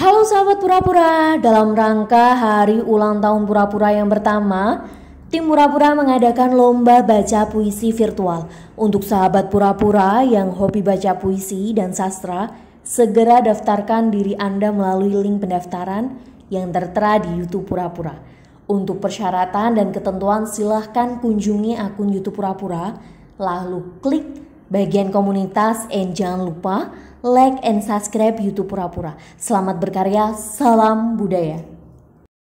Halo sahabat pura-pura, dalam rangka hari ulang tahun pura-pura yang pertama, tim pura-pura mengadakan lomba baca puisi virtual. Untuk sahabat pura-pura yang hobi baca puisi dan sastra, segera daftarkan diri Anda melalui link pendaftaran yang tertera di YouTube pura-pura. Untuk persyaratan dan ketentuan silahkan kunjungi akun YouTube pura-pura, lalu klik bagian komunitas and jangan lupa like and subscribe YouTube Pura-Pura. Selamat berkarya, salam budaya.